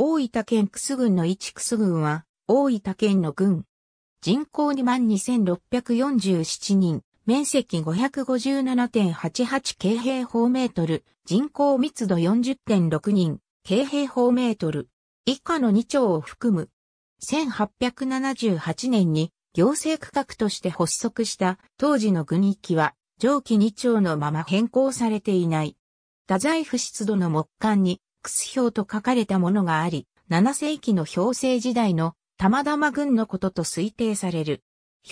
大分県ス郡の一ス郡は、大分県の郡。人口22,647人、面積557.88京平方メートル、人口密度40.6人、京平方メートル。以下の2町を含む。1878年に行政区画として発足した当時の郡域は、上記2町のまま変更されていない。太宰府湿度の木簡に表と書かれたものがあり、7世紀の表政時代の玉玉軍のことと推定される。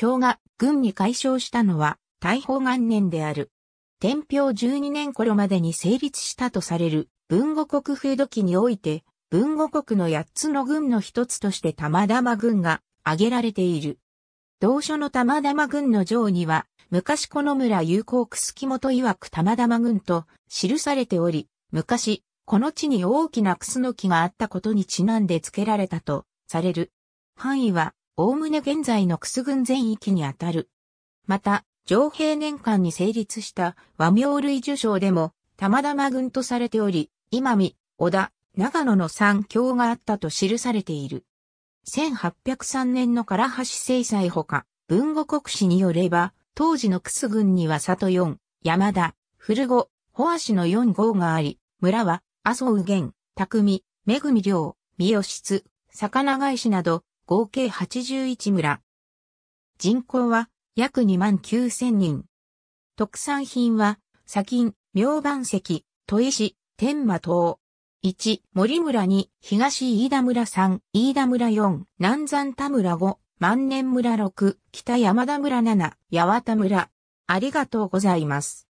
表が軍に解消したのは大宝元年である。天平12年頃までに成立したとされる文語国風土記において、文語国の8つの軍の一つとして玉玉軍が挙げられている。同書の玉玉軍の上には、昔この村有効くすきもといわく玉玉軍と記されており、昔この地に大きなクスノキがあったことにちなんで付けられたとされる。範囲は、おおむね現在のクス郡全域にあたる。また、上平年間に成立した和名類受賞でも、玉玉軍とされており、今見、小田、長野の三郷があったと記されている。1803年の唐橋制裁ほか、文語国史によれば、当時のクス郡には里四、山田、古後、保足の四号があり、村は麻生源、匠、めぐみ良、三好津、魚返しなど、合計81村。人口は約2万9000人。特産品は、砂金、明板石、砥石、天馬島。1、森村2、東飯田村3、飯田村4、南山田村5、万年村6、北山田村7、八幡田村。ありがとうございます。